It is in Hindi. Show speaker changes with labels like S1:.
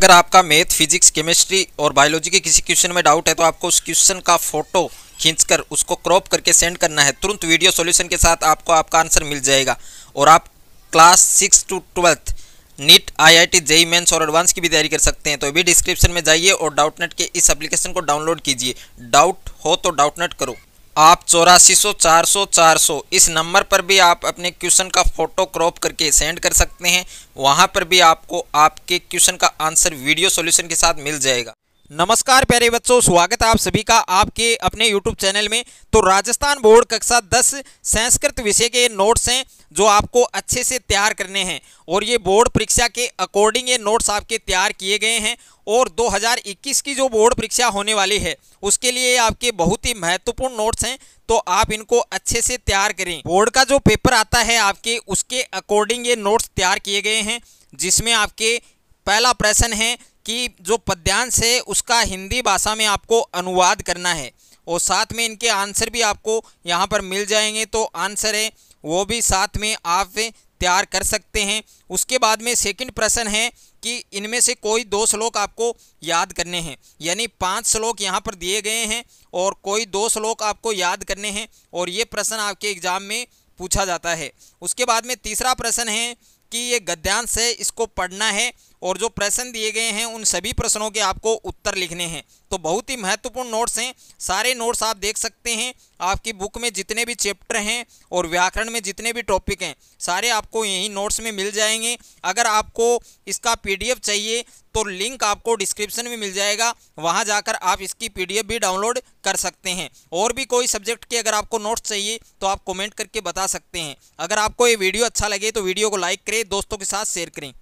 S1: अगर आपका मैथ फिजिक्स केमिस्ट्री और बायोलॉजी के किसी क्वेश्चन में डाउट है तो आपको उस क्वेश्चन का फोटो खींचकर उसको क्रॉप करके सेंड करना है तुरंत वीडियो सॉल्यूशन के साथ आपको आपका आंसर मिल जाएगा और आप class six to twelfth NEET IIT JEE mains और एडवांस की भी तैयारी कर सकते हैं तो अभी डिस्क्रिप्शन में जाइए और डाउटनेट के इस एप्लीकेशन को डाउनलोड कीजिए डाउट हो तो डाउटनेट करो आप चौरासी सौ चार सौ चार सौ इस नंबर पर भी आप अपने क्वेश्चन का फोटो क्रॉप करके सेंड कर सकते हैं वहां पर भी आपको आपके क्वेश्चन का आंसर वीडियो सॉल्यूशन के साथ मिल जाएगा नमस्कार प्यारे बच्चों स्वागत है आप सभी का आपके अपने यूट्यूब चैनल में तो राजस्थान बोर्ड कक्षा दस संस्कृत विषय के नोट्स हैं जो आपको अच्छे से तैयार करने हैं और ये बोर्ड परीक्षा के अकॉर्डिंग ये नोट्स आपके तैयार किए गए हैं और 2021 की जो बोर्ड परीक्षा होने वाली है उसके लिए आपके बहुत ही महत्वपूर्ण नोट्स हैं तो आप इनको अच्छे से तैयार करें बोर्ड का जो पेपर आता है आपके उसके अकॉर्डिंग ये नोट्स तैयार किए गए हैं जिसमें आपके पहला प्रश्न है कि जो पद्यांश है उसका हिंदी भाषा में आपको अनुवाद करना है और साथ में इनके आंसर भी आपको यहाँ पर मिल जाएंगे तो आंसर है वो भी साथ में आप तैयार कर सकते हैं उसके बाद में सेकंड प्रश्न है कि इनमें से कोई दो श्लोक आपको याद करने हैं यानी पांच श्लोक यहाँ पर दिए गए हैं और कोई दो श्लोक आपको याद करने हैं और ये प्रश्न आपके एग्ज़ाम में पूछा जाता है उसके बाद में तीसरा प्रश्न है कि ये गद्यांश है इसको पढ़ना है और जो प्रश्न दिए गए हैं उन सभी प्रश्नों के आपको उत्तर लिखने हैं तो बहुत ही महत्वपूर्ण नोट्स हैं सारे नोट्स आप देख सकते हैं आपकी बुक में जितने भी चैप्टर हैं और व्याकरण में जितने भी टॉपिक हैं सारे आपको यहीं नोट्स में मिल जाएंगे अगर आपको इसका पी चाहिए तो लिंक आपको डिस्क्रिप्शन में मिल जाएगा वहाँ जाकर आप इसकी पी भी डाउनलोड कर सकते हैं और भी कोई सब्जेक्ट के अगर आपको नोट्स चाहिए तो आप कमेंट करके बता सकते हैं अगर आपको ये वीडियो अच्छा लगे तो वीडियो को लाइक करें दोस्तों के साथ शेयर करें